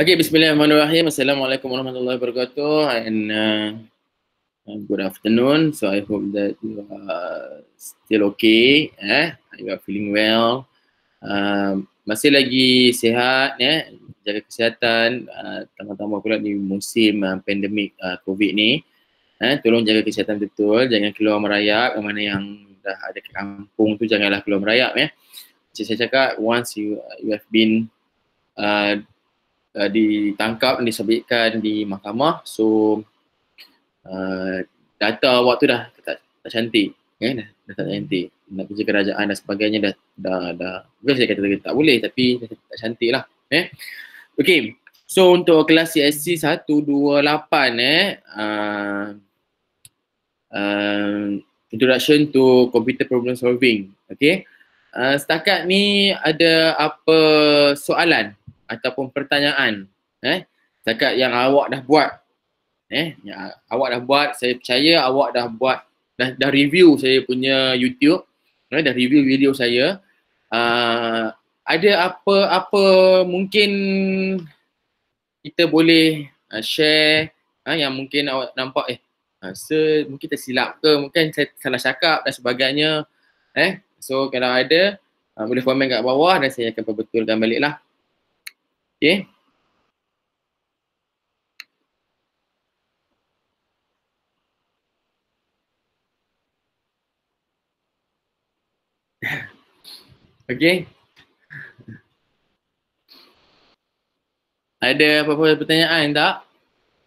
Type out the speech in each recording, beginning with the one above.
Okay, bismillahirrahmanirrahim. Assalamualaikum warahmatullahi wabarakatuh and uh, uh, good afternoon. So I hope that you are still okay. Eh? You are feeling well. Uh, masih lagi sihat, eh? jaga kesihatan. Uh, tambah-tambah pula di musim uh, pandemik uh, COVID ni. Eh? Tolong jaga kesihatan betul. Jangan keluar merayap. Yang mana yang dah ada ke kampung tu janganlah keluar merayap. Eh? Macam saya cakap, once you, uh, you have been uh, Uh, ditangkap dan disebutkan di mahkamah so uh, data awak tu dah tak, tak cantik kan eh? dah tak cantik nak kerja kerajaan dan sebagainya dah dah dah bukan saya kata tak boleh tapi tak cantik lah eh okey so untuk kelas CSC 128 eh uh, um, uh, introduction to computer problem solving okey uh, setakat ni ada apa soalan ataupun pertanyaan eh setakat yang awak dah buat eh ya, awak dah buat saya percaya awak dah buat dah dah review saya punya YouTube eh, dah review video saya uh, ada apa apa mungkin kita boleh uh, share uh, yang mungkin awak nampak eh rasa mungkin tersilap ke mungkin saya salah cakap dan sebagainya eh so kalau ada uh, boleh komen kat bawah dan saya akan perbetulkan baliklah Okay. Okay. Ada apa-apa pertanyaan tak?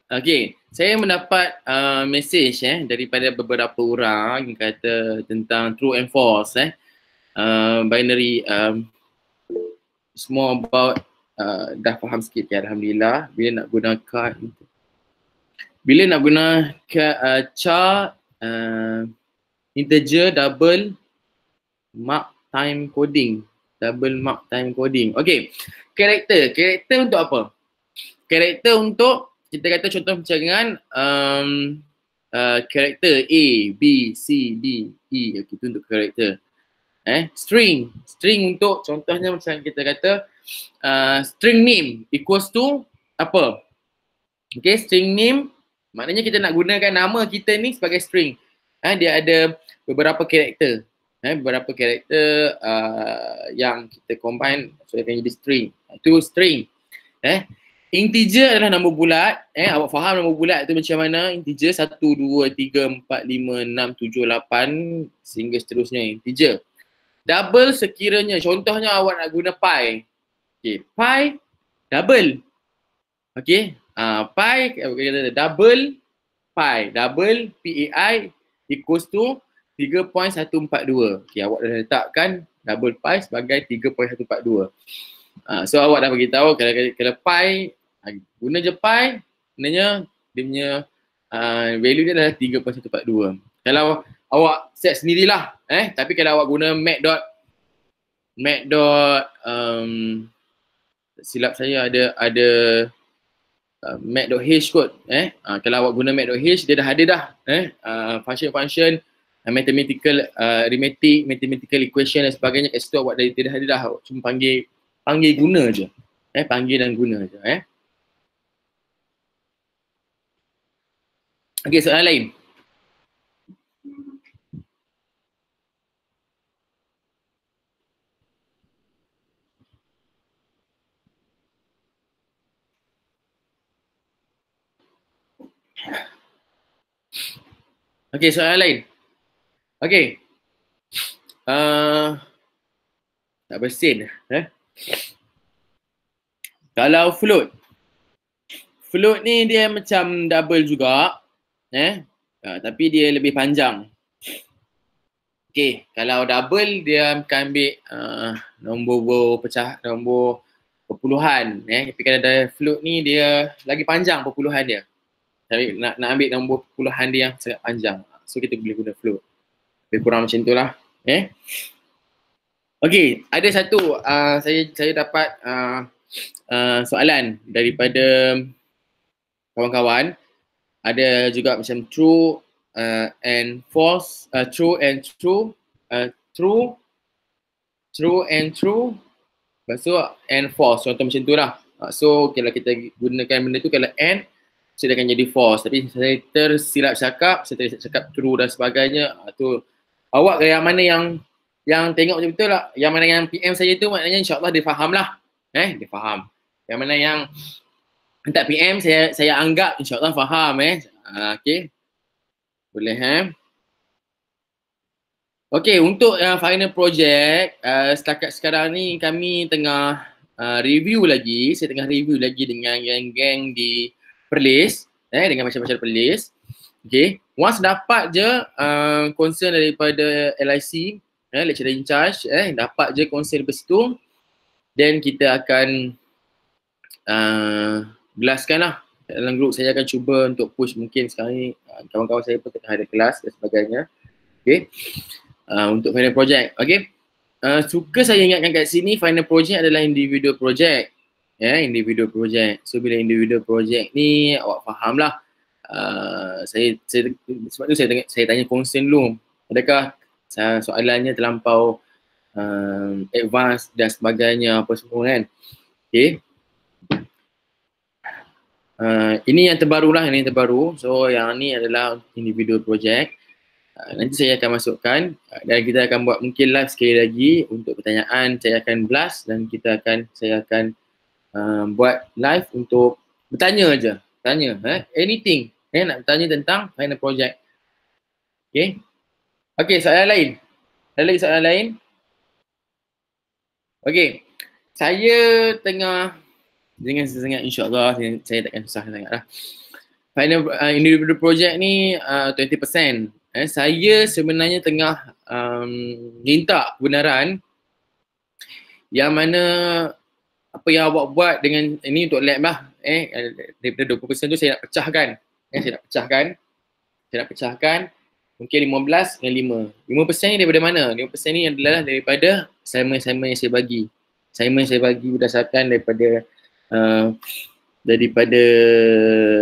Okay. Saya mendapat uh, message eh, daripada beberapa orang yang kata tentang true and false eh. Uh, binary um, it's about Uh, dah faham sikit ya alhamdulillah bila nak gunakan bila nak guna ke uh, char uh, integer double mark time coding double mark time coding Okay, karakter karakter untuk apa karakter untuk kita kata contoh macam um, uh, karakter uh, A, B, C, D, E. Okay, itu untuk karakter eh string string untuk contohnya macam kita kata uh, string name equals to apa okey string name maknanya kita nak gunakan nama kita ni sebagai string eh dia ada beberapa karakter eh beberapa karakter uh, yang kita combine so dia akan jadi string to string eh integer adalah nombor bulat eh awak faham nombor bulat tu macam mana integer 1 2 3 4 5 6 7 8 sehingga seterusnya integer double sekiranya contohnya awak nak guna pi okey pi double okey ah uh, pi eh, double pi double pai equals to 3.142 okey awak dah letakkan double pi sebagai 3.142 ah uh, so awak dah bagi tahu kalau kalau pi ah, guna je pi sebenarnya dia punya uh, value dia adalah 3.142 kalau awak set sendirilah eh tapi kalau awak guna mac dot mac dot um, silap saya ada ada uh, mac dot h kot eh uh, kalau awak guna mac dot h dia dah ada dah eh uh, function function uh, mathematical uh, arithmetic mathematical equation dan sebagainya kat situ awak dah dia dah ada dah awak cuma panggil panggil guna je eh panggil dan guna je eh Okay, soalan lain. Okey, soalan lain. Okey. Uh, tak bersin. Eh? Kalau float. Float ni dia macam double juga. Eh? Uh, tapi dia lebih panjang. Okey, kalau double dia akan ambil uh, nombor pecah, nombor perpuluhan. Eh? Tapi kalau ada float ni dia lagi panjang perpuluhan dia tapi nak, nak ambil nombor puluhan dia yang sangat panjang so kita boleh guna float lebih kurang macam itulah eh okey ada satu uh, saya saya dapat uh, uh, soalan daripada kawan-kawan ada juga macam true uh, and false uh, true and true uh, true true and true Lepas tu and false, contoh macam tu lah. Uh, so kalau kita gunakan benda tu kalau and saya akan jadi false tapi saya tersilap cakap saya tersilap cakap true dan sebagainya ah, tu awak yang mana yang yang tengok macam betul lah yang mana yang PM saya tu maknanya insyaAllah dia faham lah eh dia faham yang mana yang tak PM saya saya anggap insyaAllah faham eh uh, ah, okay boleh eh Okay, untuk uh, final project, uh, setakat sekarang ni kami tengah uh, review lagi. Saya tengah review lagi dengan geng-geng di perlis eh dengan macam-macam perlis okay. once dapat je uh, concern daripada LIC eh lecturer in charge eh dapat je concern daripada situ then kita akan uh, a lah dalam group saya akan cuba untuk push mungkin sekarang ni uh, kawan-kawan saya pun tengah ada kelas dan sebagainya okay. uh, untuk final project okay. uh, suka saya ingatkan kat sini final project adalah individual project ya yeah, individual project. So bila individual project ni awak fahamlah uh, ah, saya saya sebab tu saya tanya, saya tanya concern dulu. Adakah ah, soalannya terlampau um, advance dan sebagainya apa semua kan. Okay. Uh, ini yang terbaru lah, ini yang terbaru. So yang ni adalah individual project. Uh, nanti saya akan masukkan uh, dan kita akan buat mungkin live sekali lagi untuk pertanyaan saya akan blast dan kita akan saya akan um, buat live untuk bertanya aja tanya eh anything eh nak tanya tentang mana projek, okay? Okay, soalan lain ada lagi soalan lain Okay, saya tengah dengan sesengat insyaallah saya, takkan susah sangat lah final uh, individual project ni uh, 20% eh saya sebenarnya tengah um, minta benaran yang mana apa yang awak buat dengan ini eh, untuk lab lah eh daripada 20% tu saya nak pecahkan eh saya nak pecahkan saya nak pecahkan mungkin 15 dengan 5 5% ni daripada mana? 5% ni adalah daripada assignment-assignment yang saya bagi assignment saya bagi berdasarkan daripada uh, daripada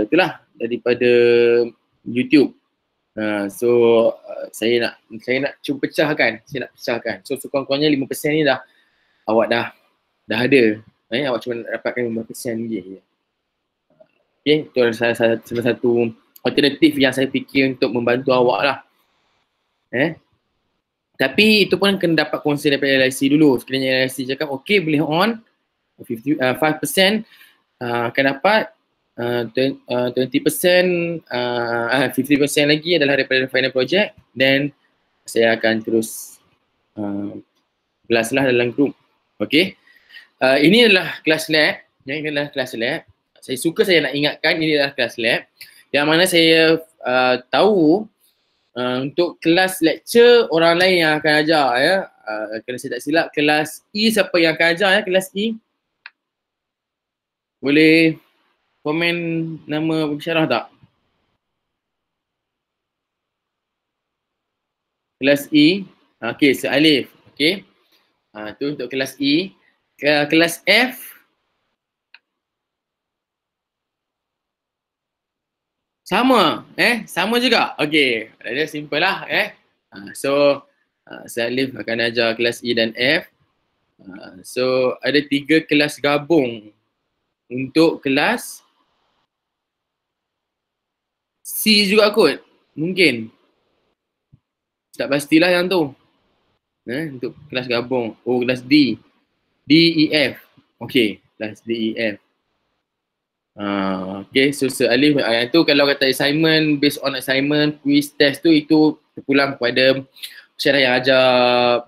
itulah daripada YouTube. Uh, so uh, saya nak saya nak cuba pecahkan, saya nak pecahkan. So sekurang-kurangnya 5% ni dah awak dah dah ada Eh, awak cuma dapatkan RM50 je. Okay, itu adalah salah, salah, salah satu alternatif yang saya fikir untuk membantu awak lah. Eh, tapi itu pun kena dapat konsen daripada LIC dulu. Sekiranya LIC cakap, okay boleh on 50, uh, 5% uh, akan dapat uh, 20%, uh, 50% uh, lagi adalah daripada final project dan saya akan terus uh, belaslah dalam grup. Okay uh, ini adalah kelas lab yang ini adalah kelas lab saya suka saya nak ingatkan ini adalah kelas lab yang mana saya uh, tahu uh, untuk kelas lecture orang lain yang akan ajar ya uh, kalau saya tak silap kelas E siapa yang akan ajar ya kelas E boleh komen nama pembicara tak kelas E okey se Alif okey uh, tu untuk kelas E kelas F sama eh sama juga okey dia simple lah eh ah, so saya ah, Salim akan ajar kelas E dan F ah, so ada tiga kelas gabung untuk kelas C juga kot mungkin tak pastilah yang tu eh untuk kelas gabung oh kelas D DEF. Okay, plus DEF. Uh, ah, okay, so sealif. Uh, ah, itu kalau kata assignment, based on assignment, quiz test tu, itu terpulang kepada saya yang ajar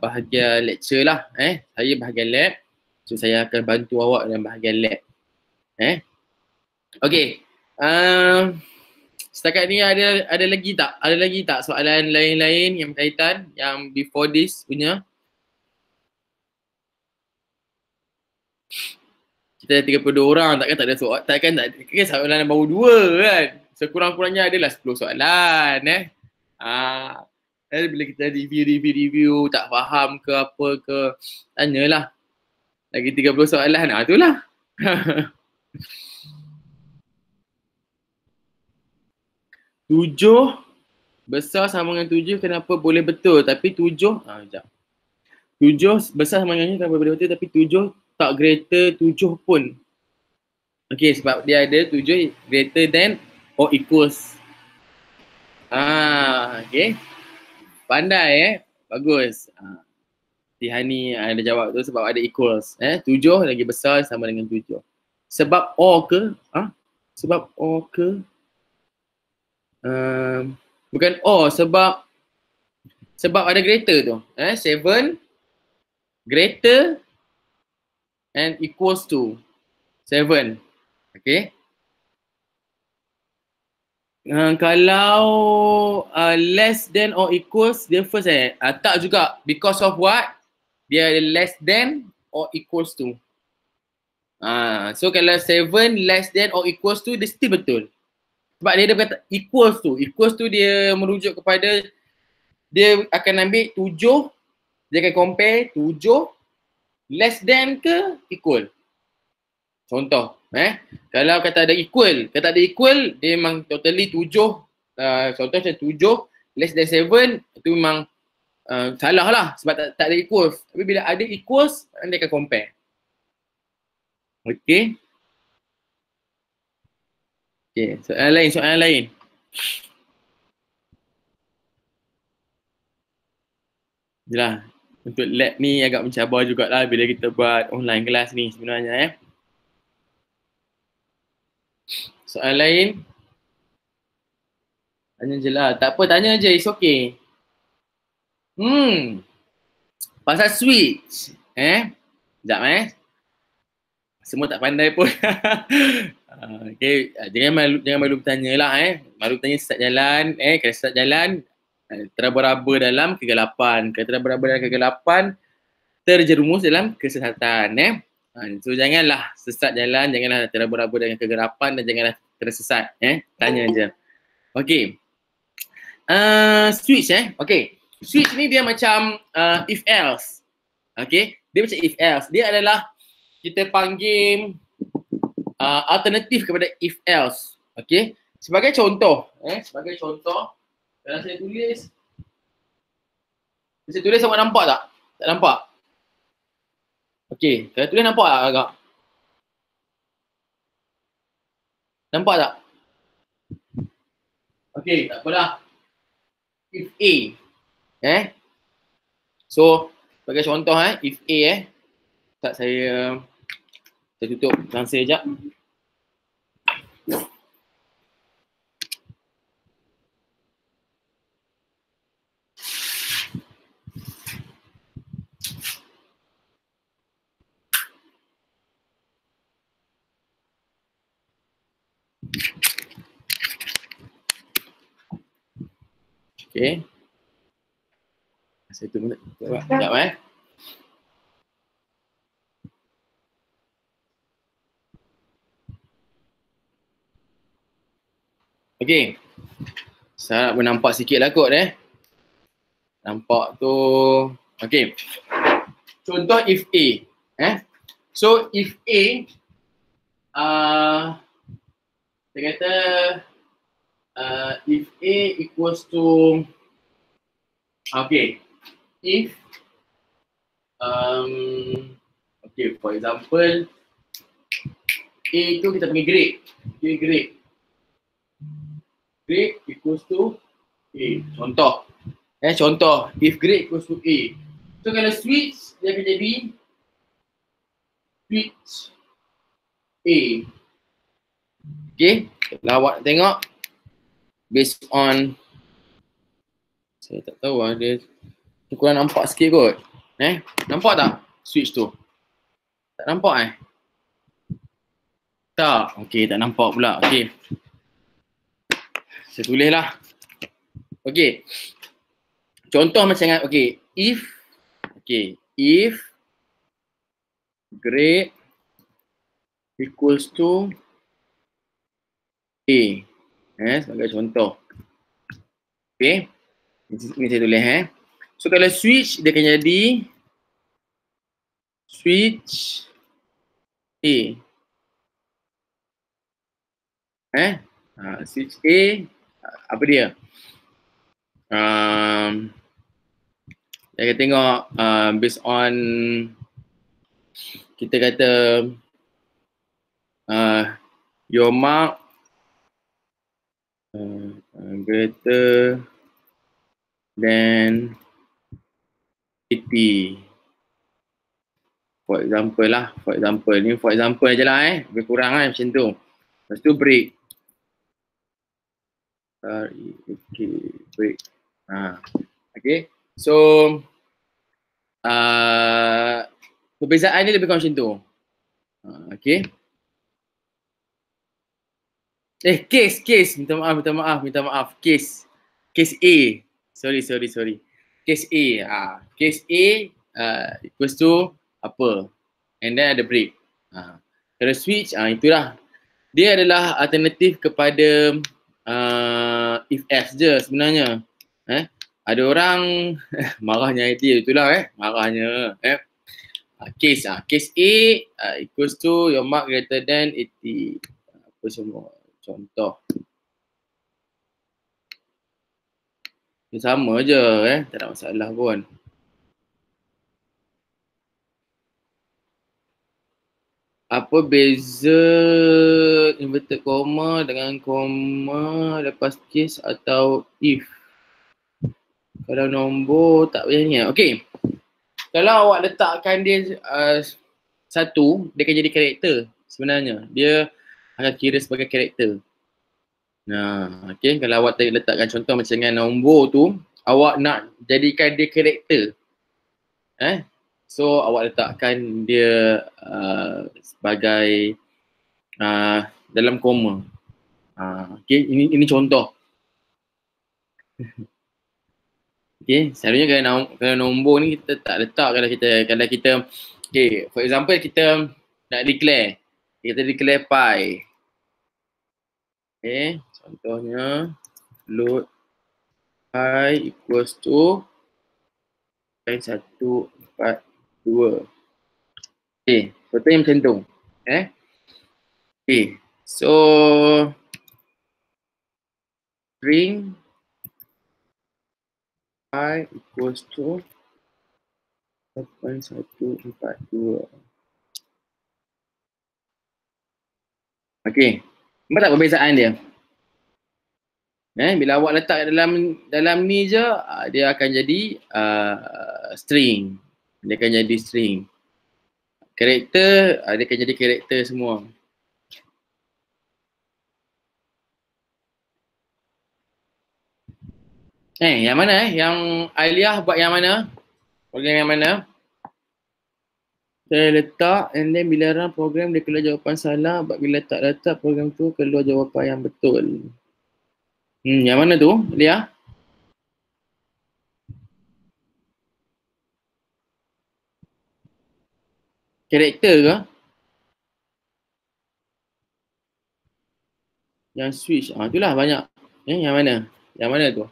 bahagian lecture lah. Eh, saya bahagian lab. So, saya akan bantu awak dalam bahagian lab. Eh, okay. Uh, setakat ni ada ada lagi tak? Ada lagi tak soalan lain-lain yang berkaitan yang before this punya? kita ada 32 orang takkan tak ada soalan. takkan tak ada kan soalan baru dua kan sekurang-kurangnya adalah 10 soalan eh ah eh, bila kita review review review tak faham ke apa ke tanyalah lagi 30 soalan ah lah. tujuh besar sama dengan tujuh kenapa boleh betul tapi tujuh ah sekejap tujuh besar sama dengan tujuh kenapa boleh betul tapi tujuh tak greater tujuh pun. Okay sebab dia ada tujuh greater than or equals. Ah, okay. Pandai eh. Bagus. Tihani ah, ada jawab tu sebab ada equals. Eh, tujuh lagi besar sama dengan tujuh. Sebab or ke? Ah, sebab or ke? Um, bukan or sebab sebab ada greater tu. Eh, seven greater And equals to 7. Okay. Uh, kalau uh, less than or equals, dia first eh. Uh, tak juga. Because of what? Dia less than or equals to. Uh, so kalau 7 less than or equals to, dia still betul. Sebab dia ada kata equals to. Equals to dia merujuk kepada dia akan ambil 7. Dia akan compare 7 less than ke equal? Contoh, eh. Kalau kata ada equal, kata ada equal, dia memang totally tujuh, uh, contoh macam tujuh, less than seven, itu memang uh, salah lah sebab tak, tak ada equal Tapi bila ada equal anda akan compare. Okay. Okay, soalan lain, soalan lain. jelah untuk lab ni agak mencabar jugalah bila kita buat online kelas ni sebenarnya eh. Soalan lain? Tanya je lah. Tak apa, tanya je. It's okay. Hmm. Pasal switch. Eh? Sekejap eh. Semua tak pandai pun. Ah, okay, ah, jangan malu, jangan malu bertanya lah eh. Malu bertanya start jalan. Eh, kalau start jalan, Eh, teraba-raba dalam kegelapan. Kalau teraba-raba dalam kegelapan, terjerumus dalam kesesatan. Eh? Ha, so janganlah sesat jalan, janganlah teraba-raba dalam kegelapan dan janganlah tersesat. Eh? Tanya oh. je. Okay. Uh, ah, switch eh. Okay. Switch ni dia macam uh, if else. Okay. Dia macam if else. Dia adalah kita panggil uh, alternatif kepada if else. Okay. Sebagai contoh. Eh? Sebagai contoh. Kalau saya tulis Kalau saya tulis awak nampak tak? Tak nampak? Okey, kalau tulis nampak tak agak? Nampak tak? Okey, tak apalah If A Eh So, sebagai contoh eh, if A eh Tak saya Saya tutup langsir sekejap Okey. Saya tunggu nak. Sekejap eh. Okey. Saya nak menampak sikit lah kot eh. Nampak tu. Okey. Contoh if A. Eh. So if A. Uh, dia kata uh, if A equals to, okay, if, um, okay, for example, A itu kita panggil grade. Okay, grade. Grade equals to A. Contoh. Eh, contoh. If grade equals to A. So, kalau switch, dia akan jadi switch A. Okay, lawat tengok based on saya tak tahu lah dia kurang nampak sikit kot eh nampak tak switch tu tak nampak eh tak okey tak nampak pula okey saya tulis lah okey contoh macam ni okey if okey if grade equals to a eh, sebagai contoh. Okey. Ini saya tulis eh. So kalau switch dia akan jadi switch A. Eh? Ha, switch A apa dia? Um, dia akan tengok uh, based on kita kata uh, your mark greater than 80 for example lah for example ni for example je lah eh lebih kurang kan macam tu lepas tu break break break ha. okay so uh, perbezaan ni lebih kurang macam tu uh, okay Eh, case, case. Minta maaf, minta maaf, minta maaf. Case. Case A. Sorry, sorry, sorry. Case A. Ha. Case A uh, equals to apa? And then ada break. Ha. Ah, Kalau switch, ha, itulah. Dia adalah alternatif kepada uh, if else je sebenarnya. Eh? Ada orang marahnya IT, itulah eh. Marahnya. Eh? Uh, case, ha. case A uh, equals to your mark greater than 80. Apa semua? contoh dia sama je eh tak ada masalah pun apa beza inverted comma dengan comma lepas case atau if kalau nombor tak payah ni lah. okey kalau awak letakkan dia uh, satu dia akan jadi karakter sebenarnya dia akan kira sebagai karakter. Nah, okay, kalau awak tadi letakkan contoh macam dengan nombor tu, awak nak jadikan dia karakter. Eh? So awak letakkan dia uh, sebagai uh, dalam koma. Uh, okey, ini ini contoh. Okay, selalunya kalau kalau nombor ni kita tak letak kalau kita kalau kita okay? for example kita nak declare kita di kelepai. Okay, contohnya load i equals to sin 1 4 2. Okay, betul yang macam tu. Eh? Okay, so string i equals to 1.142. Okey. Nampak tak perbezaan dia? Eh, bila awak letak dalam dalam ni je, ah, dia akan jadi uh, string. Dia akan jadi string. Karakter, uh, dia akan jadi karakter semua. Eh, yang mana eh? Yang Aliyah buat yang mana? Program yang mana? saya letak and then bila run program dia keluar jawapan salah but bila tak letak program tu keluar jawapan yang betul hmm, yang mana tu Lia? karakter ke? yang switch, ah, itulah banyak eh, yang mana? yang mana tu?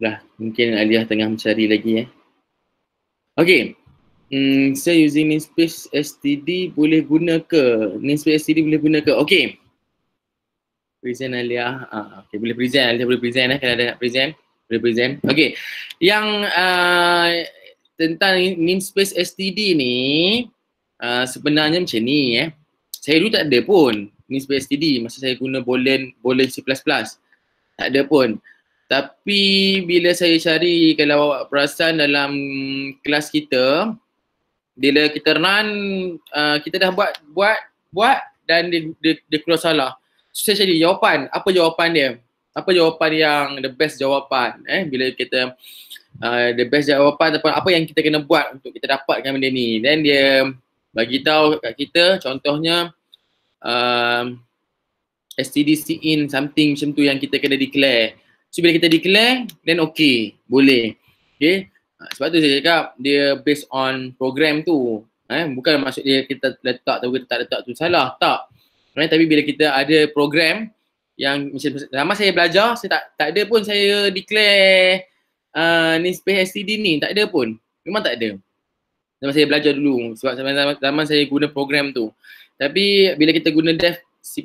Dah, mungkin Aliyah tengah mencari lagi eh. Okay. Hmm, saya so using namespace std boleh guna ke? Namespace std boleh guna ke? Okay. Present Aliyah. Ah, okay, boleh present. Aliyah boleh present eh. Kalau ada nak present. Boleh present. Okay. Yang uh, tentang namespace std ni uh, sebenarnya macam ni eh. Saya dulu tak ada pun namespace std. Masa saya guna boleh boolean C++. Tak ada pun. Tapi bila saya cari kalau perasan dalam kelas kita bila kita run uh, kita dah buat buat buat dan dia, dia, dia keluar salah. So, saya cari jawapan, apa jawapan dia? Apa jawapan yang the best jawapan eh bila kita uh, the best jawapan ataupun apa yang kita kena buat untuk kita dapatkan benda ni. Then dia bagi tahu kat kita contohnya uh, um, STDC in something macam tu yang kita kena declare. So bila kita declare, then okay, boleh. Okay. Ha, sebab tu saya cakap dia based on program tu. Eh, bukan maksud dia kita letak atau kita tak letak tu salah. Tak. Eh, tapi bila kita ada program yang macam lama saya belajar, saya tak tak ada pun saya declare uh, ni space STD ni. Tak ada pun. Memang tak ada. Lama saya belajar dulu sebab zaman, zaman saya guna program tu. Tapi bila kita guna dev C++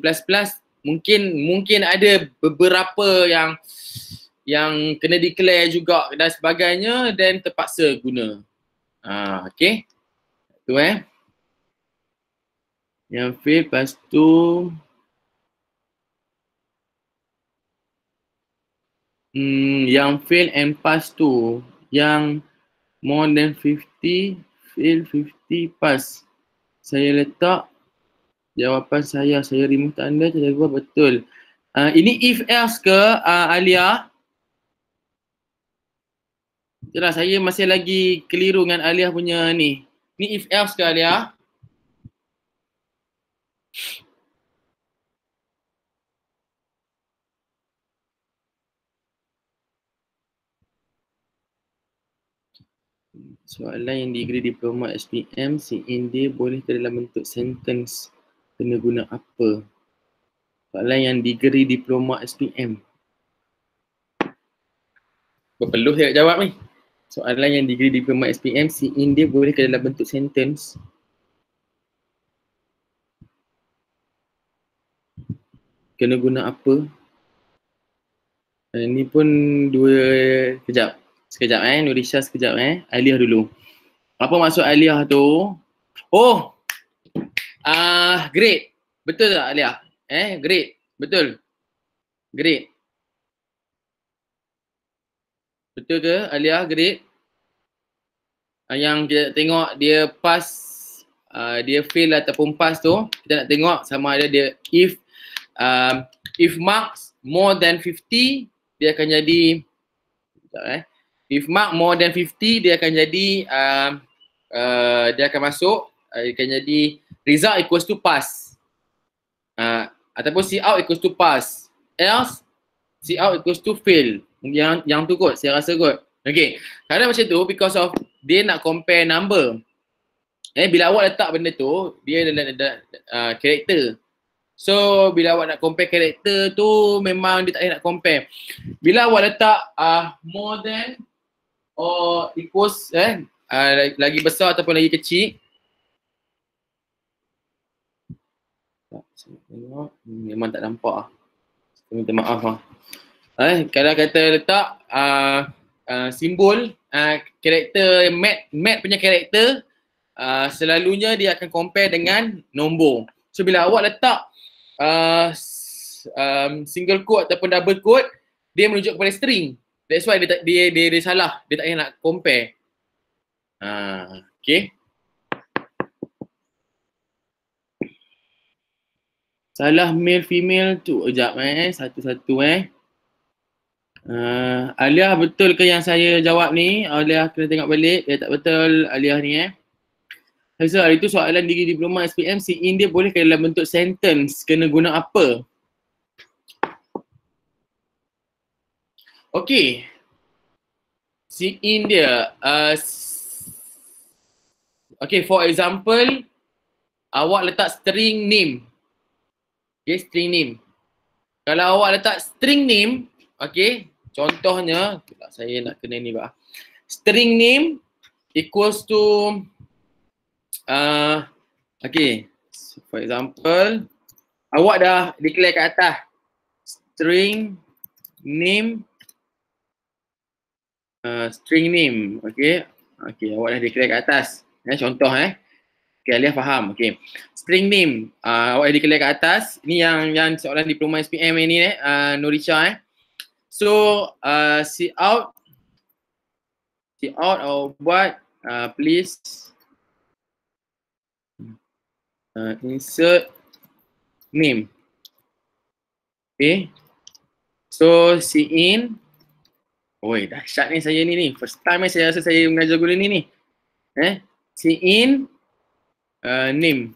mungkin mungkin ada beberapa yang yang kena declare juga dan sebagainya dan terpaksa guna. Ha, okay. Tu eh. Yang fit lepas tu. Hmm, yang fail and pass tu yang more than 50 fail 50 pass saya letak jawapan saya saya remove tanda saya buat betul uh, ini if else ke uh, Alia Yalah, saya masih lagi keliru dengan Alia punya ni. Ni if else ke Alia? Soalan yang degree diploma SPM, si India boleh ke dalam bentuk sentence kena guna apa? Soalan yang degree diploma SPM. Berpeluh saya nak jawab ni soalan yang degree diploma SPM CIN dia boleh ke dalam bentuk sentence kena guna apa uh, ni pun dua kejap sekejap eh Nurisha sekejap eh Aliyah dulu apa maksud Aliyah tu oh ah uh, great betul tak Aliyah eh great betul great Betul ke Aliyah Great uh, yang kita nak tengok dia pass uh, dia fail ataupun pass tu kita nak tengok sama ada dia if uh, if marks more than 50 dia akan jadi sekejap eh if mark more than 50 dia akan jadi uh, uh, dia akan masuk uh, dia akan jadi result equals to pass uh, ataupun see out equals to pass else see out equals to fail yang yang tu kot saya rasa kot okey kalau macam tu because of dia nak compare number eh bila awak letak benda tu dia ada uh, character so bila awak nak compare character tu memang dia tak nak compare bila awak letak uh, more than or equals eh uh, lagi besar ataupun lagi kecil tengok hmm, memang tak nampak ah minta maaf ah eh kalau kata letak uh, uh, simbol uh, karakter uh, mat mat punya karakter uh, selalunya dia akan compare dengan nombor. So bila awak letak uh, um, single quote ataupun double quote dia menunjuk kepada string. That's why dia tak, dia, dia, dia salah. Dia tak payah nak compare. Uh, ah, okay. Salah male female tu. Sekejap eh. Satu-satu eh. Uh, ah, Alia betul ke yang saya jawab ni? Alia kena tengok balik. Dia tak betul Alia ni eh. Hazel, hari tu soalan diri diploma SPM, si in dia boleh ke dalam bentuk sentence? Kena guna apa? Okay. Si in dia. Uh, ah, okay, for example, awak letak string name. Okay, string name. Kalau awak letak string name, okay, Contohnya, lah, saya nak kena ni bah. String name equals to uh, okay. for example, awak dah declare kat atas string name uh, string name okay, okay, awak dah declare kat atas ya eh, contoh eh okey alia faham okay. string name uh, awak dah declare kat atas ni yang yang seorang diploma SPM ni eh uh, Nurisha eh So uh, see out, see out or what? Uh, please uh, insert name. Okay. So si in. Oi, dahsyat ni saya ni ni. First time ni saya rasa saya mengajar guru ni ni. Eh, si in uh, name.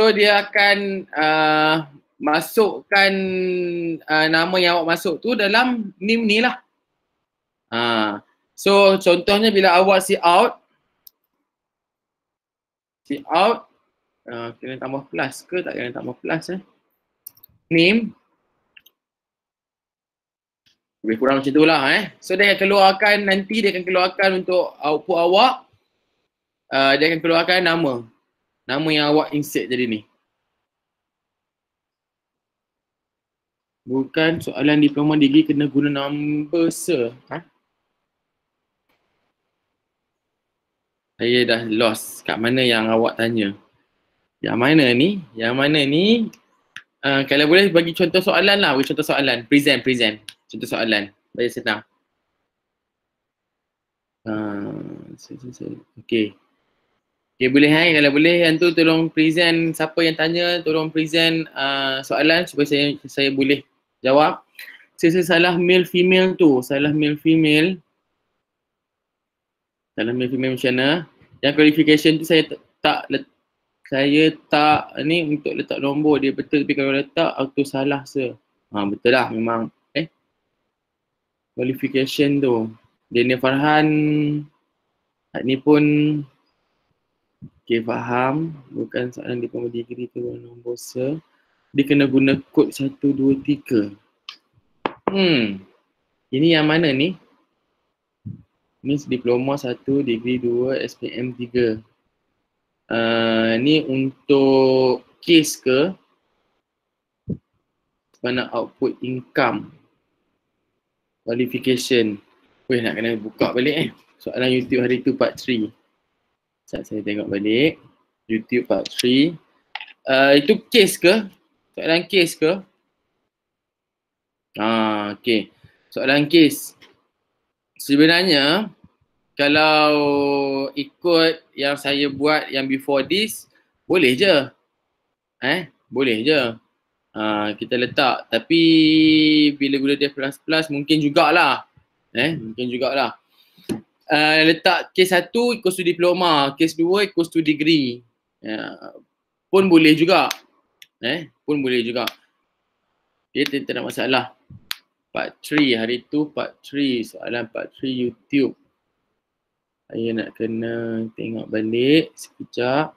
So dia akan uh, masukkan uh, nama yang awak masuk tu dalam NIM ni lah. Uh, so contohnya bila awak si out, si out, uh, kena tambah plus ke tak kena tambah plus eh. NIM, lebih kurang macam tu lah eh. So dia akan keluarkan nanti dia akan keluarkan untuk output awak, uh, dia akan keluarkan nama. Nama yang awak insert jadi ni. Bukan soalan diploma degree kena guna number se. Ha? Saya dah lost. Kat mana yang awak tanya? Yang mana ni? Yang mana ni? Uh, kalau boleh bagi contoh soalan lah. Bagi contoh soalan. Present, present. Contoh soalan. Bagi senang. Uh, okay. Okay boleh hai. Kalau boleh yang tu tolong present siapa yang tanya tolong present uh, soalan supaya saya, saya boleh jawab saya, salah male female tu salah male female salah male female macam mana yang qualification tu saya tak let, saya tak ni untuk letak nombor dia betul tapi kalau letak auto salah se ha betul lah memang eh qualification tu Daniel Farhan ni pun Okay faham, bukan soalan dia pun degree tu nombor se dia kena guna kod 123. Hmm. Ini yang mana ni? Means diploma 1, degree 2, SPM 3. Uh, ni untuk case ke? Mana output income? Qualification. Weh nak kena buka balik eh. Soalan YouTube hari tu part 3. Sekejap saya tengok balik. YouTube part 3. Uh, ah, itu case ke? Soalan case ke? Ah, okey. Soalan case. Sebenarnya kalau ikut yang saya buat yang before this boleh je. Eh, boleh je. Ah, kita letak tapi bila guna dia plus plus mungkin jugalah. Eh, mungkin jugalah. Uh, letak case satu ikut to diploma, case dua ikut to degree. Ya, pun boleh juga eh pun boleh juga dia tak ada masalah part 3 hari tu part 3 soalan part 3 YouTube saya nak kena tengok balik sekejap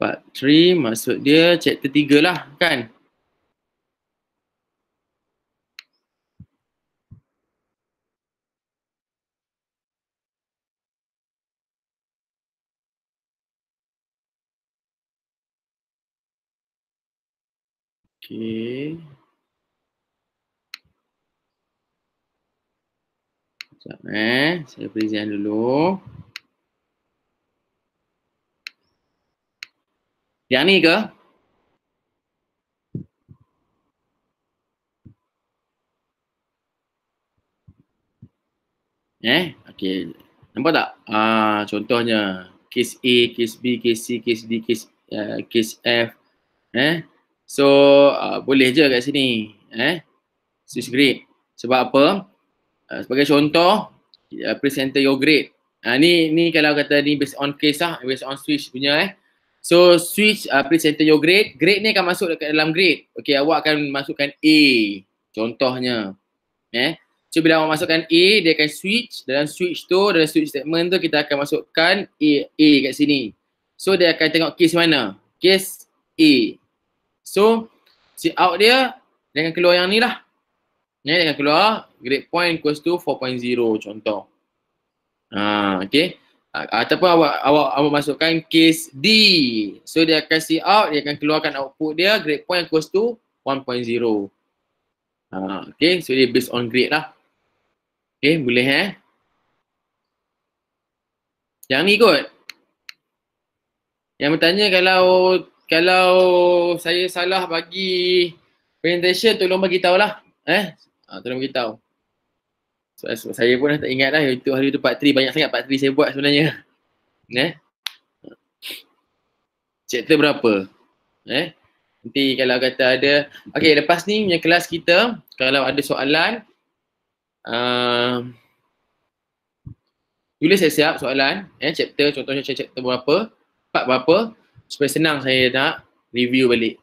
Part 3 maksud dia chapter 3 lah kan Okey. Sekejap eh. Saya perizian dulu. Yang ni ke? Eh, okey. Nampak tak? Ah, contohnya, kes A, kes B, kes C, kes D, kes, uh, kes F. Eh, So uh, boleh je kat sini eh. So it's great. Sebab apa? Uh, sebagai contoh uh, presenter your grade. Uh, ni ni kalau kata ni based on case lah, based on switch punya eh. So switch uh, presenter your grade, grade ni akan masuk dekat dalam grade. Okay awak akan masukkan A contohnya. Eh. So bila awak masukkan A, dia akan switch dalam switch tu, dalam switch statement tu kita akan masukkan A, A kat sini. So dia akan tengok case mana? Case A. So, si out dia dengan keluar yang ni lah. Ni dengan keluar grade point equals to 4.0 contoh. Ha, okay. Ataupun awak, awak, awak masukkan case D. So, dia akan si out, dia akan keluarkan output dia grade point equals to 1.0. Ha, okay, so dia based on grade lah. Okay, boleh eh. Yang ni kot. Yang bertanya kalau kalau saya salah bagi presentation tolong bagi tahu lah eh ha, tolong bagi tahu so, so, saya pun tak ingat lah itu hari tu part 3 banyak sangat part 3 saya buat sebenarnya eh chapter berapa eh nanti kalau kata ada okey lepas ni punya kelas kita kalau ada soalan uh, tulis saya siap soalan eh chapter contohnya chapter berapa part berapa supaya senang saya nak review balik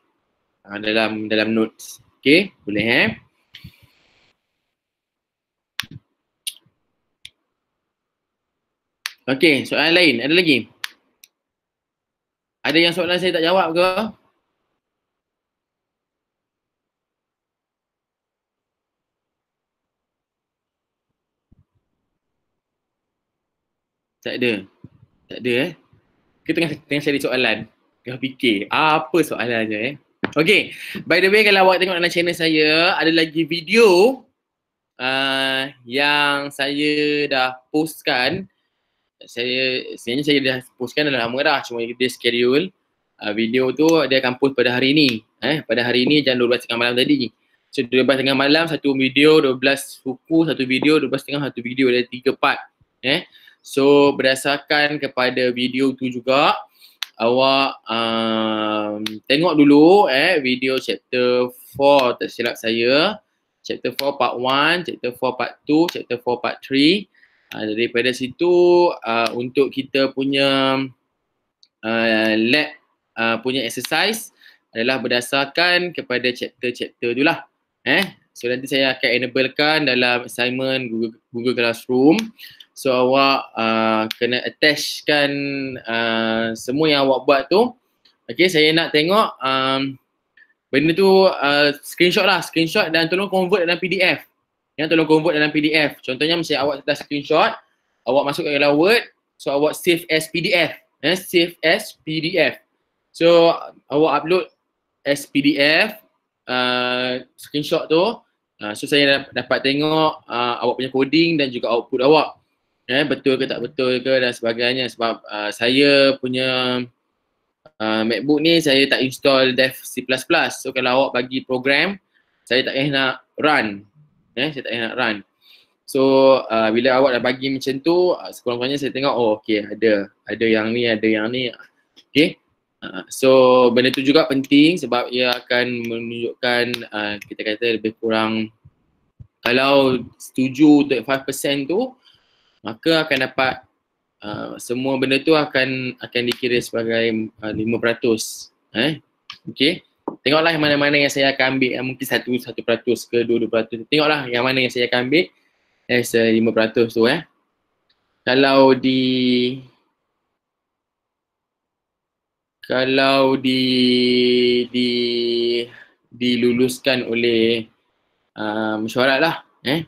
uh, dalam dalam notes. Okay, boleh eh. Okay, soalan lain. Ada lagi? Ada yang soalan saya tak jawab ke? Tak ada. Tak ada eh. Kita tengah, tengah cari soalan. Tengah fikir apa soalannya eh. Okay, by the way kalau awak tengok dalam channel saya, ada lagi video uh, yang saya dah postkan. Saya sebenarnya saya dah postkan dalam lama dah, cuma dia schedule. Uh, video tu dia akan post pada hari ni. Eh, pada hari ni jam 12 tengah malam tadi. So 12 tengah malam, satu video, 12 suku, satu video, 12 tengah, satu video. Ada tiga part. Eh. So berdasarkan kepada video tu juga, awak um, tengok dulu eh video chapter 4 tak silap saya chapter 4 part 1 chapter 4 part 2 chapter 4 part 3 uh, ah, daripada situ uh, untuk kita punya uh, lab uh, punya exercise adalah berdasarkan kepada chapter-chapter tu lah eh so nanti saya akan enablekan dalam assignment Google, Google Classroom So awak uh, kena attachkan uh, semua yang awak buat tu Okay saya nak tengok um, benda tu uh, screenshot lah screenshot dan tolong convert dalam PDF Ya tolong convert dalam PDF contohnya mesti awak dah screenshot Awak masuk ke dalam Word so awak save as PDF eh, Save as PDF So awak upload as PDF uh, screenshot tu uh, So saya dapat tengok uh, awak punya coding dan juga output awak eh, betul ke tak betul ke dan sebagainya sebab uh, saya punya uh, MacBook ni saya tak install Dev C++. So kalau awak bagi program, saya tak payah nak run. Eh, saya tak payah nak run. So uh, bila awak dah bagi macam tu, uh, sekurang-kurangnya saya tengok oh okey ada ada yang ni, ada yang ni. Okey. Uh, so benda tu juga penting sebab ia akan menunjukkan uh, kita kata lebih kurang kalau setuju 5% tu maka akan dapat uh, semua benda tu akan akan dikira sebagai uh, 5%. Eh? Okey. Tengoklah yang mana-mana yang saya akan ambil yang mungkin 1 1% ke 2 2%. Tengoklah yang mana yang saya akan ambil as uh, 5% tu eh. Kalau di kalau di di diluluskan oleh uh, mesyuarat lah eh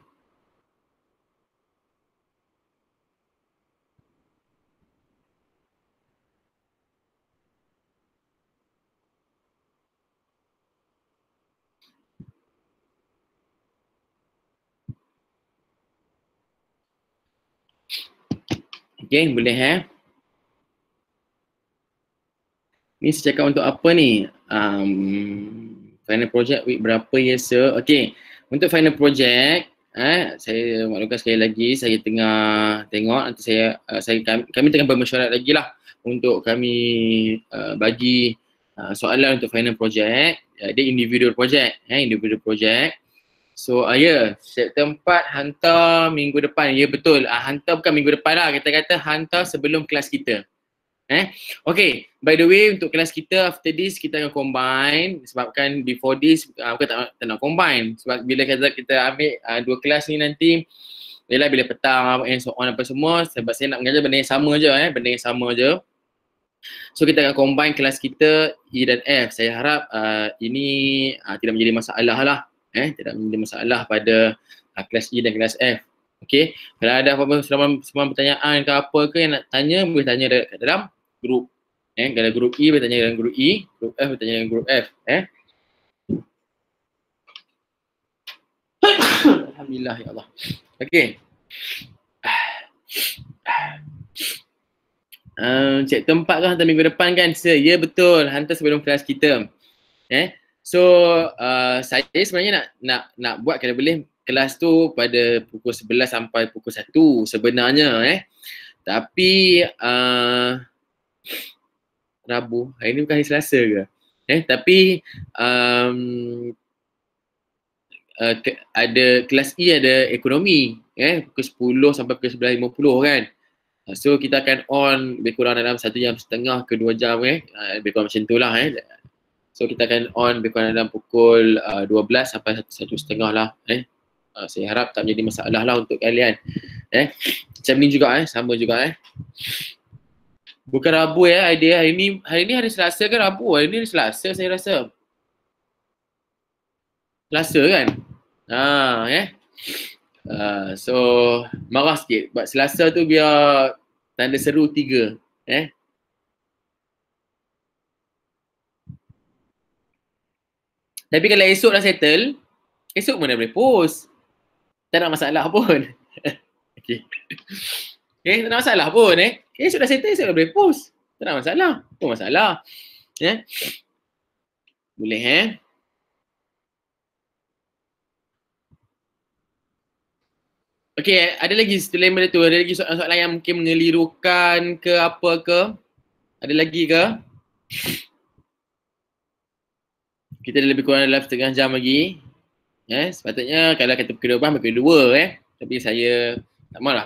Okay, boleh eh. Ni saya untuk apa ni? Um, final project week berapa ya yes, sir? Okay. Untuk final project, eh, saya maklumkan sekali lagi, saya tengah tengok nanti saya, uh, saya kami, kami tengah bermesyuarat lagi lah untuk kami uh, bagi uh, soalan untuk final project. Uh, dia individual project, eh, individual project. So uh, ya, yeah. September 4 hantar minggu depan. Ya yeah, betul. Uh, hantar bukan minggu depan lah. kita kata hantar sebelum kelas kita. Eh? Okay. By the way, untuk kelas kita after this kita akan combine. Sebabkan before this, uh, aku tak, tak nak combine. Sebab bila kita, kita ambil uh, dua kelas ni nanti, ialah bila petang and so on apa semua, sebab saya nak mengajar benda yang sama je. Eh? Benda yang sama je. So kita akan combine kelas kita E dan F. Saya harap uh, ini uh, tidak menjadi masalah lah eh tidak ada masalah pada uh, kelas E dan kelas F okey kalau ada apa-apa soalan semua pertanyaan ke apa ke yang nak tanya boleh tanya dalam grup eh kalau grup E boleh tanya dalam grup E grup F boleh tanya dalam grup F eh alhamdulillah ya Allah okey Um, ah, cik tempat kan hantar minggu depan kan sir. Ya betul, hantar sebelum kelas kita. Eh, So uh, saya sebenarnya nak nak nak buat kalau boleh kelas tu pada pukul 11 sampai pukul 1 sebenarnya eh. Tapi uh, Rabu, hari ni bukan hari Selasa ke? Eh tapi um, uh, ke, ada kelas E ada ekonomi eh pukul 10 sampai pukul 11.50 kan. So kita akan on lebih kurang dalam satu jam setengah ke 2 jam eh. Uh, lebih kurang macam tu lah eh. So kita akan on lebih kurang dalam pukul uh, 12 sampai satu setengah lah eh. Uh, saya harap tak menjadi masalah lah untuk kalian. Eh. Macam ni juga eh, sama juga eh. Bukan Rabu ya, eh, hari ni hari ni hari Selasa ke Rabu? Hari ni hari Selasa saya rasa. Selasa kan? Ha, ah, eh. Uh, so marah sikit buat Selasa tu biar tanda seru tiga eh Tapi kalau esok dah settle, esok mana boleh post. Tak nak masalah pun. okay. Okay, eh, tak nak masalah pun eh. Esok dah settle, esok dah boleh post. Tak nak masalah. Apa masalah? Eh? Boleh eh? Okay, ada lagi setelah benda tu, ada lagi soalan-soalan yang mungkin mengelirukan ke apa ke? Ada lagi ke? kita ada lebih kurang dalam setengah jam lagi eh, sepatutnya kalau kata pukul 12 pukul 2 eh tapi saya tak mahu lah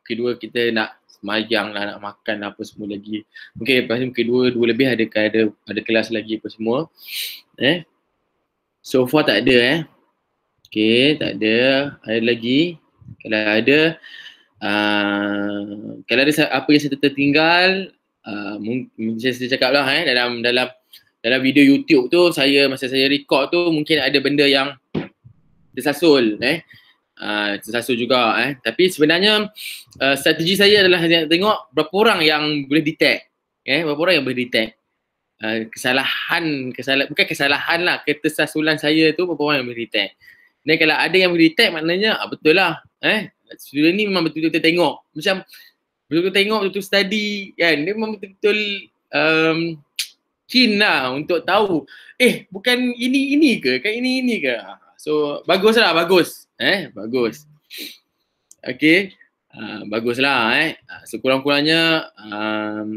pukul 2 kita nak semayang lah nak makan apa semua lagi mungkin lepas ni pukul 2, 2 lebih ada, ada, ada kelas lagi apa semua eh so far tak ada eh Okay, tak ada. Ada lagi. Kalau ada, uh, kalau ada apa yang saya tertinggal, uh, mungkin saya, saya cakap lah eh, dalam dalam dalam video YouTube tu saya masa saya record tu mungkin ada benda yang tersasul eh uh, tersasul juga eh tapi sebenarnya uh, strategi saya adalah hanya tengok berapa orang yang boleh detect eh berapa orang yang boleh detect uh, kesalahan kesalahan bukan kesalahan lah ketersasulan saya tu berapa orang yang boleh detect dan kalau ada yang boleh detect maknanya ah, betul lah eh sebenarnya ni memang betul-betul tengok macam betul-betul tengok betul-betul study kan dia memang betul-betul um, Cina untuk tahu eh bukan ini ini ke kan ini ini ke so baguslah bagus eh bagus okay uh, ah, bagus eh ah, sekurang-kurangnya so, um,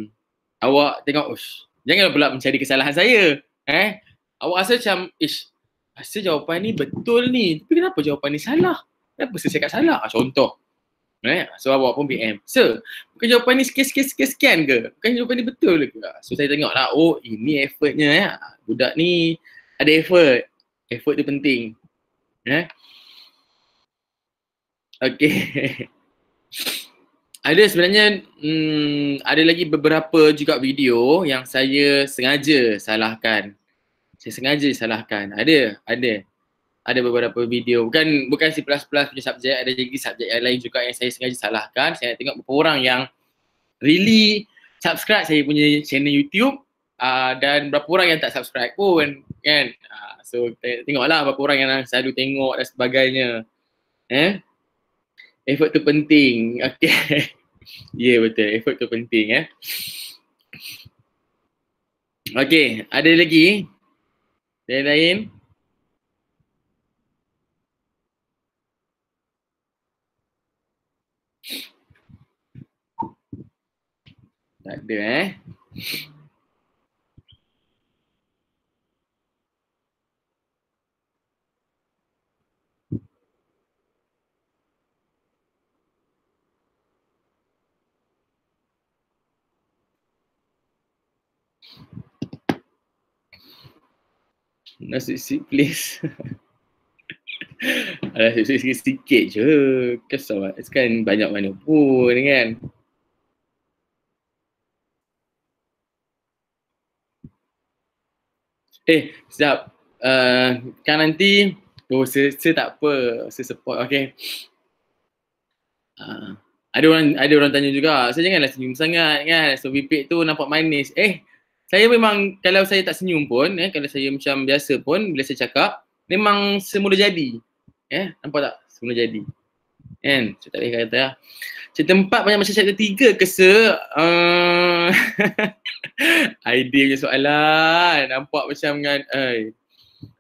awak tengok ush, janganlah pula mencari kesalahan saya eh awak rasa macam ish rasa jawapan ni betul ni tapi kenapa jawapan ni salah kenapa saya cakap salah ah, contoh Eh? So awak pun PM. Sir, bukan jawapan ni sekian-sekian ke? Bukan jawapan ni betul ke? So saya tengok lah, oh ini effortnya eh. Budak ni ada effort. Effort tu penting. Eh? Okay. ada sebenarnya hmm, ada lagi beberapa juga video yang saya sengaja salahkan. Saya sengaja salahkan. Ada, ada ada beberapa video bukan bukan si C++ punya subjek ada lagi subjek yang lain juga yang saya sengaja salahkan saya tengok beberapa orang yang really subscribe saya punya channel YouTube uh, dan berapa orang yang tak subscribe pun kan uh, so tengoklah beberapa orang yang selalu tengok dan sebagainya eh effort tu penting okay ya yeah, betul effort tu penting eh okay ada lagi lain-lain Tak ada eh. Nasi sikit please. Nasib sikit-sikit je. Kesawat. Sekarang banyak mana pun kan. Eh, sekejap. Uh, kan nanti, oh, saya, saya tak apa. Saya support, okay. Uh, ada orang ada orang tanya juga, saya janganlah senyum sangat kan. So, bibit tu nampak manis. Eh, saya memang kalau saya tak senyum pun, eh, kalau saya macam biasa pun, bila saya cakap, memang semula jadi. Eh, nampak tak? Semula jadi. Kan? Saya tak boleh kata lah. Cerita empat banyak macam cerita tiga ke se... Uh, idea soalan. Nampak macam dengan ai.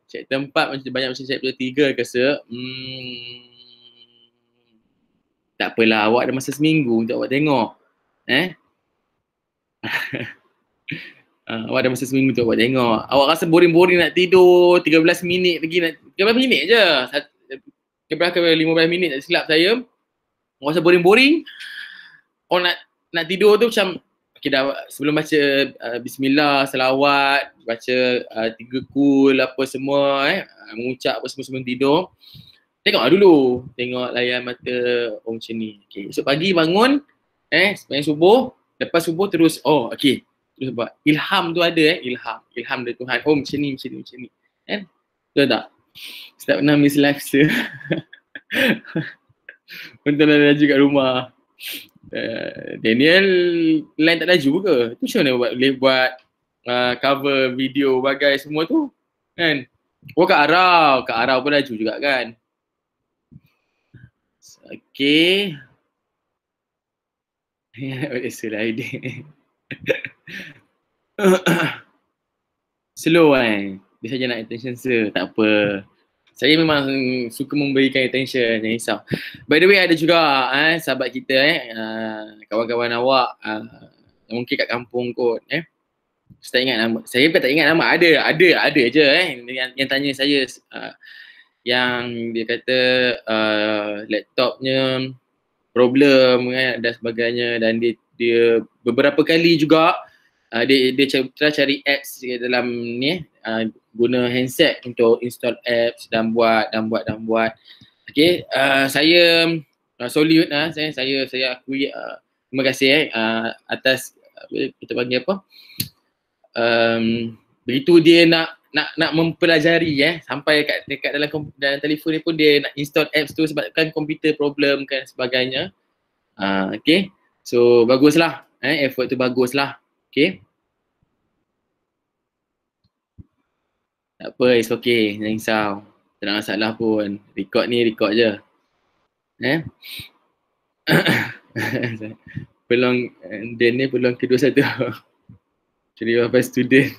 Chapter 4 macam banyak macam chapter 3 ke se? Hmm. Tak apalah awak ada masa seminggu untuk awak tengok. Eh? uh, awak ada masa seminggu untuk awak tengok. Awak rasa boring-boring nak tidur 13 minit lagi nak 13 minit aje. Kebelah ke 15 minit tak silap saya. Awak rasa boring-boring. Orang nak nak tidur tu macam okay, dah, sebelum baca uh, bismillah, salawat, baca uh, tiga kul apa semua eh, uh, mengucap apa semua sebelum tidur. Tengoklah dulu, tengok layan mata oh, macam ni. Okay. Esok pagi bangun, eh, sepanjang subuh, lepas subuh terus, oh okay. terus buat. Ilham tu ada eh, ilham. Ilham dari Tuhan. Oh macam ni, macam ni, macam ni. Eh, betul tak? Setiap pernah miss life, sir. Untuk ada juga rumah. Eh, Daniel line tak laju ke? Tu macam mana buat, boleh buat uh, cover video bagai semua tu? Kan? Oh Kak Arau, Kak Arau pun laju juga kan? Okay. Ya, sudah ide. Slow kan? Eh. Dia saja nak attention sir. Tak apa saya memang suka memberikan attention jangan risau by the way ada juga eh sahabat kita eh ah, kawan-kawan awak uh, mungkin kat kampung kot eh saya tak ingat nama saya pun tak ingat nama ada ada ada je eh yang, yang tanya saya uh, yang dia kata uh, laptopnya problem kan dan sebagainya dan dia dia beberapa kali juga uh, dia dia cari, cari apps dalam ni eh uh, guna handset untuk install apps dan buat dan buat dan buat. Okay, uh, saya uh, solute lah. Saya saya saya akui uh, terima kasih eh, uh, atas uh, kita panggil apa? Um, begitu dia nak nak nak mempelajari eh sampai dekat dekat dalam komp- dalam telefon ni pun dia nak install apps tu sebabkan komputer problem kan sebagainya. Uh, okay, so baguslah eh effort tu baguslah. Okay. Tak apa, it's okay. Jangan risau. Tak ada masalah pun. Record ni record je. Eh? peluang, eh, Dan ni peluang kedua satu. Jadi apa student.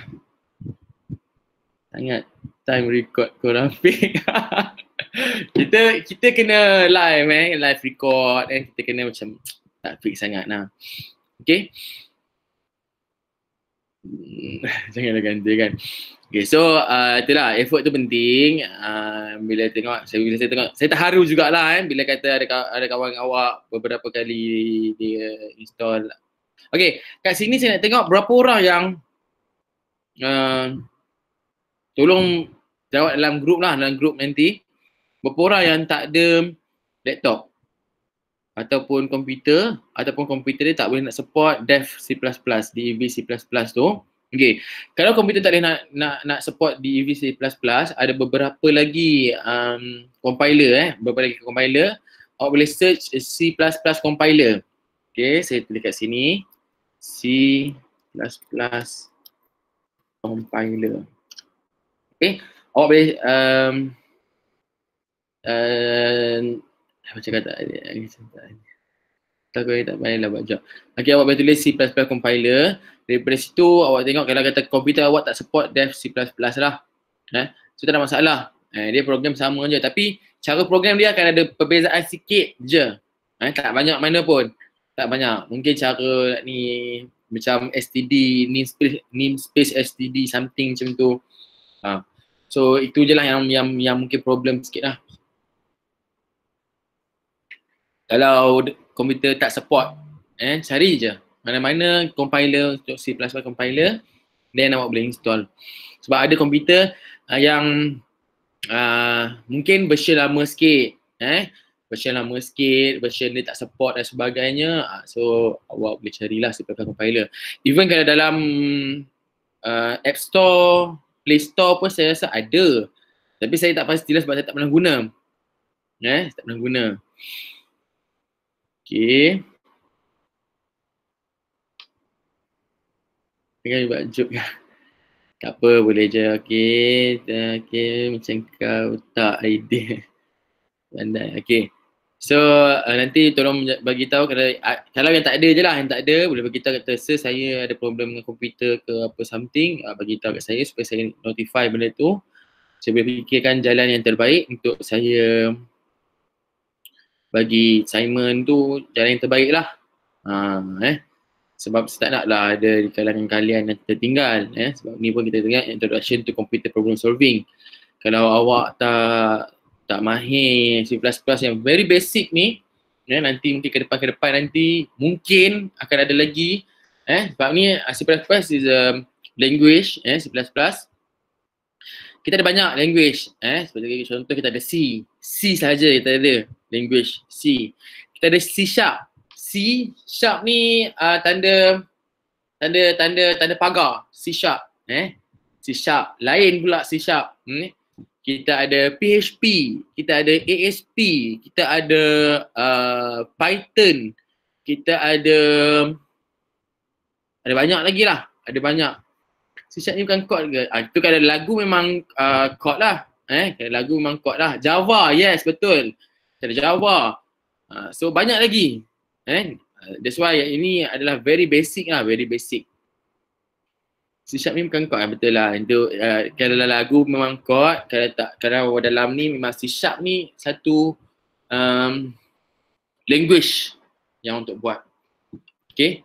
Sangat time record korang pick. kita kita kena live eh, live record eh. Kita kena macam tak fix sangat lah. Okay. Janganlah ganti kan. Okay, so uh, itulah effort tu penting. Uh, bila tengok, saya, bila saya tengok, saya terharu jugalah kan eh, bila kata ada, ada kawan awak beberapa kali dia install. Okay, kat sini saya nak tengok berapa orang yang uh, tolong jawab dalam grup lah, dalam grup nanti. Berapa orang yang tak ada laptop? ataupun komputer ataupun komputer dia tak boleh nak support dev C++ di EV C++ tu. Okey. Kalau komputer tak boleh nak nak nak support di EV C++, ada beberapa lagi um, compiler eh, beberapa lagi compiler. Awak boleh search C++ compiler. Okey, saya tulis kat sini. C++ compiler. Okey, awak boleh um, uh, apa cakap tak lagi Tak kau tak payah lah buat job Okay awak boleh tulis C++ compiler Daripada situ awak tengok kalau kata komputer awak tak support dev C++ lah eh? So tak ada masalah eh, Dia program sama je tapi Cara program dia akan ada perbezaan sikit je eh, Tak banyak mana pun Tak banyak mungkin cara ni Macam STD, namespace, namespace STD something macam tu ha. So itu je lah yang, yang, yang mungkin problem sikit lah kalau komputer tak support eh cari je mana-mana compiler untuk C++ compiler then awak boleh install sebab ada komputer uh, yang uh, mungkin version lama sikit eh version lama sikit, version dia tak support dan sebagainya uh, so awak boleh carilah C++ compiler even kalau dalam uh, App Store, Play Store pun saya rasa ada tapi saya tak pastilah sebab saya tak pernah guna eh, tak pernah guna Okey. Pegang juga jok ya. Tak apa boleh je. Okey. Okey. Macam kau tak idea. Pandai. Okey. So uh, nanti tolong bagi tahu kalau ah, kalau yang tak ada je lah yang tak ada boleh bagi tahu kata sir saya ada problem dengan komputer ke apa something uh, bagi tahu kat saya supaya saya notify benda tu. Saya boleh fikirkan jalan yang terbaik untuk saya bagi Simon tu jalan yang terbaik lah. Ha, eh. Sebab saya tak nak lah ada di kalangan kalian yang tertinggal. Eh. Sebab ni pun kita tengok introduction to computer problem solving. Kalau awak tak tak mahir C++ yang very basic ni, eh, nanti mungkin ke depan-ke depan nanti mungkin akan ada lagi. Eh. Sebab ni ah, C++ is a language, eh, C++. Kita ada banyak language. Eh. Seperti contoh kita ada C. C saja kita ada language C. Kita ada C sharp. C sharp ni uh, tanda tanda tanda tanda pagar C sharp eh. C sharp lain pula C sharp. Hmm. Kita ada PHP, kita ada ASP, kita ada uh, Python, kita ada ada banyak lagi lah, ada banyak. C sharp ni bukan chord ke? Ah, itu kalau lagu memang uh, chord lah. Eh, lagu memang chord lah. Java, yes betul. Tak ada Jawa. Ah. Ah, so banyak lagi. Eh? That's why ini adalah very basic lah, very basic. Si Syak ni bukan kot, betul lah. Itu, uh, kalau lagu memang kot, kalau tak, kalau dalam ni memang si Syak ni satu um, language yang untuk buat. Okay.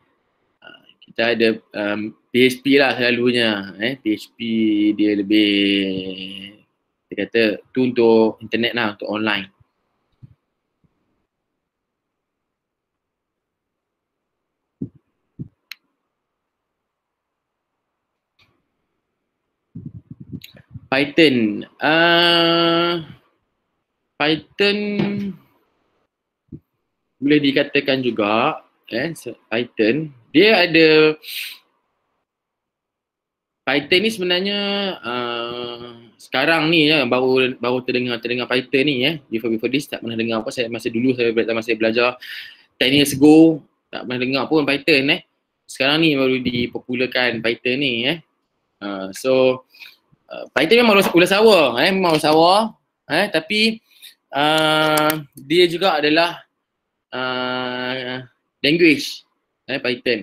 Uh, kita ada um, PHP lah selalunya. Eh. PHP dia lebih, dia kata tu untuk internet lah, untuk online. Python. Uh, Python boleh dikatakan juga eh so Python dia ada Python ni sebenarnya uh, sekarang ni ya baru baru terdengar terdengar Python ni ya before before this tak pernah dengar apa saya masa dulu saya belajar masa belajar ten years ago tak pernah dengar pun Python eh sekarang ni baru dipopularkan Python ni eh uh, so Eh, Python memang ulas sawa, eh, memang ulas sawa eh, tapi uh, dia juga adalah uh, language eh, Python.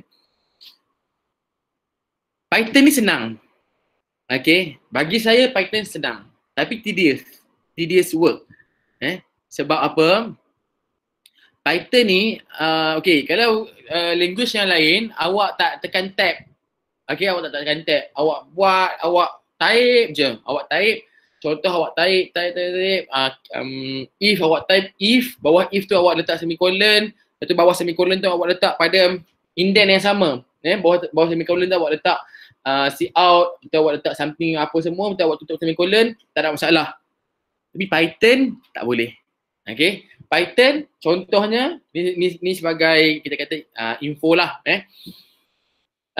Python ni senang. Okay, bagi saya Python senang tapi tedious, tedious work. Eh, sebab apa? Python ni, uh, okay, kalau uh, language yang lain, awak tak tekan tab Okay, awak tak tekan tab, awak buat, awak type je. Awak type. Contoh awak type, type, type, type. Uh, um, if awak type if, bawah if tu awak letak semicolon. Lepas tu bawah semicolon tu awak letak pada indent yang sama. Eh, bawah, bawah semicolon tu awak letak uh, ah, si out, kita awak letak something apa semua, kita awak tutup semicolon, tak ada masalah. Tapi Python tak boleh. Okay. Python contohnya ni, ni, ni sebagai kita kata uh, info lah. Eh.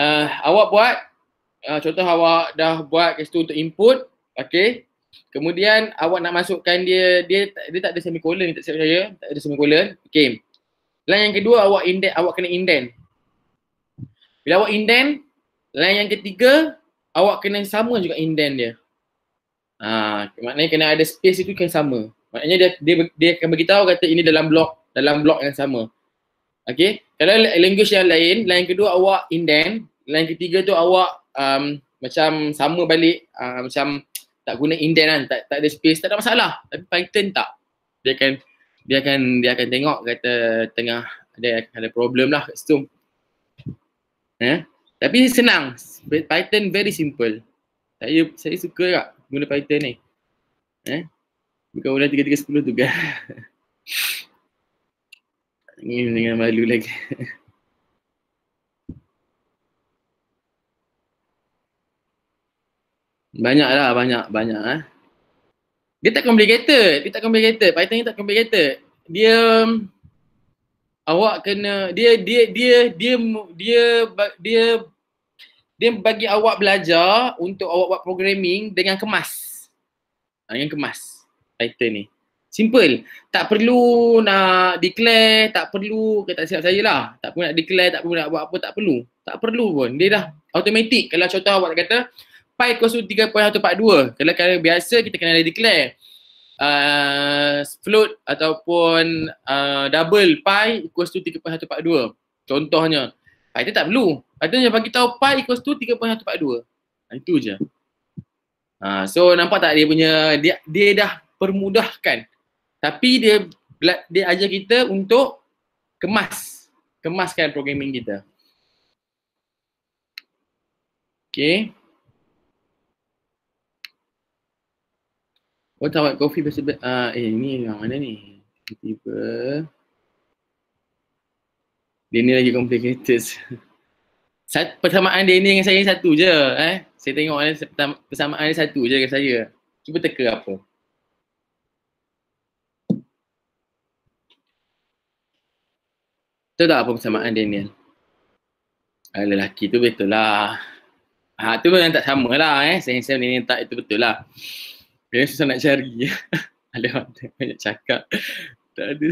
Uh, awak buat uh, contoh awak dah buat case tu untuk input okey kemudian awak nak masukkan dia dia dia tak ada semicolon ni tak saya percaya tak ada semicolon okey line yang kedua awak indent awak kena indent bila awak indent line yang ketiga awak kena sama juga indent dia ha uh, maknanya kena ada space itu kena sama maknanya dia dia dia akan tahu kata ini dalam blok dalam blok yang sama Okay, kalau language yang lain, line kedua awak indent, line ketiga tu awak um, macam sama balik uh, macam tak guna indent kan tak, tak ada space tak ada masalah tapi python tak dia akan dia akan dia akan tengok kata tengah ada ada problem lah kat situ eh? tapi senang python very simple saya saya suka juga guna python ni eh bukan ulang 3310 tu kan ini dengan malu lagi Banyaklah banyak banyak eh. Dia takkan beli kereta, dia takkan beli kereta, Python dia takkan beli Dia awak kena dia dia dia dia dia dia dia, bagi awak belajar untuk awak buat programming dengan kemas. Ha, dengan kemas Python ni. Simple. Tak perlu nak declare, tak perlu ke tak siap sajalah Tak perlu nak declare, tak perlu nak buat apa, tak perlu. Tak perlu pun. Dia dah automatic. Kalau contoh awak kata, pi equals to 3.142 kalau kalau biasa kita kena ada declare uh, float ataupun uh, double pi equals to 3.142 contohnya Python ah, tak perlu Python yang bagi tahu pi equals to 3.142 nah, itu je uh, so nampak tak dia punya dia, dia dah permudahkan tapi dia dia ajar kita untuk kemas kemaskan programming kita Okay. What about coffee best uh, eh ni yang mana ni? Tiba-tiba dia ni lagi complicated. Sat, persamaan dia ni dengan saya satu je eh. Saya tengok ada persamaan dia satu je dengan saya. Cuba teka apa. Tahu tak apa persamaan Daniel? Ah, lelaki tu betul lah. Ha, tu memang tak sama lah eh. Saya rasa Daniel tak itu betul lah. Memang susah nak cari. ada banyak, banyak cakap. Tak ada.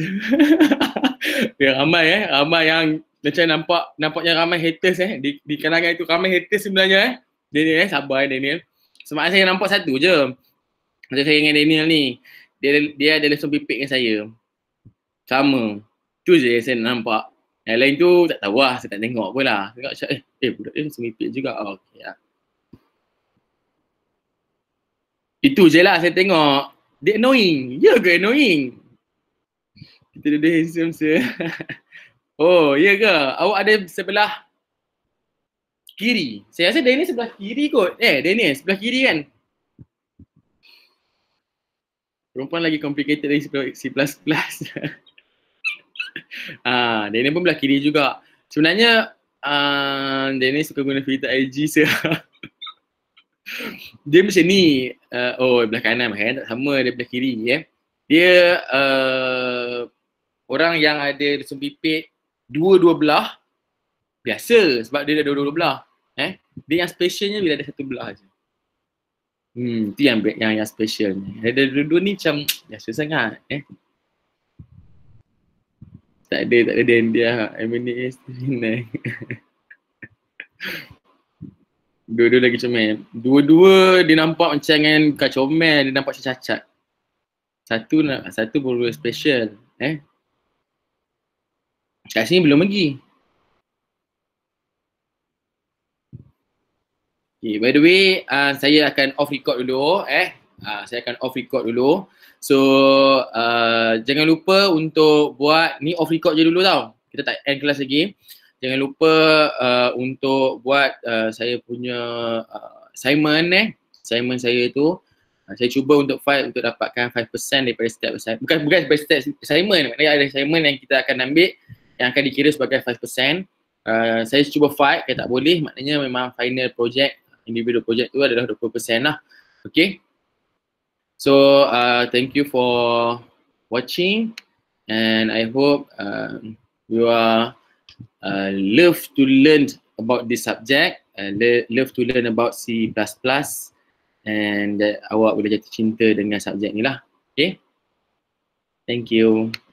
ya, ramai eh. Ramai yang macam nampak nampaknya ramai haters eh. Di, di kalangan itu ramai haters sebenarnya eh. Daniel eh. Sabar eh Daniel. Sebab saya nampak satu je. Macam saya dengan Daniel ni. Dia dia ada langsung pipik dengan saya. Sama. Tu je yang saya nampak. Yang lain tu tak tahu lah. Saya tak tengok pun lah. Tengok macam eh, eh budak dia langsung pipik juga. Oh, okay lah. Itu je lah saya tengok. Dia annoying. Ya ke annoying? Kita dah handsome sir. oh, ya ke? Awak ada sebelah kiri. Saya rasa Daniel sebelah kiri kot. Eh, Daniel sebelah kiri kan? Perempuan lagi complicated dari C++. ah, Daniel pun belah kiri juga. Sebenarnya, uh, ah, Daniel suka guna filter IG sir. dia macam ni uh, oh belah kanan kan tak sama dia belah kiri ya eh. dia uh, orang yang ada rusuk pipit dua-dua belah biasa sebab dia ada dua-dua belah eh dia yang specialnya bila ada satu belah aja hmm tu yang yang yang specialnya ada dua-dua ni macam biasa sangat eh tak ada tak ada dia dia I mean, ni Dua-dua lagi cemen. Dua-dua dia nampak macam dengan kacomel, dia nampak macam cacat. Satu nak, satu baru special. Eh? Kat sini belum pergi. Okay, by the way, uh, saya akan off record dulu. Eh? Uh, saya akan off record dulu. So, uh, jangan lupa untuk buat ni off record je dulu tau. Kita tak end kelas lagi jangan lupa uh, untuk buat uh, saya punya uh, assignment eh assignment saya tu uh, saya cuba untuk file untuk dapatkan 5% daripada setiap assignment bukan bukan daripada setiap assignment maknanya ada assignment yang kita akan ambil yang akan dikira sebagai 5% uh, saya cuba file kalau tak boleh maknanya memang final project individual project tu adalah 20% lah okay so uh, thank you for watching and i hope uh, you are uh, love to learn about this subject, uh, love to learn about C++ and uh, awak boleh jatuh cinta dengan subjek ni lah. Okay. Thank you.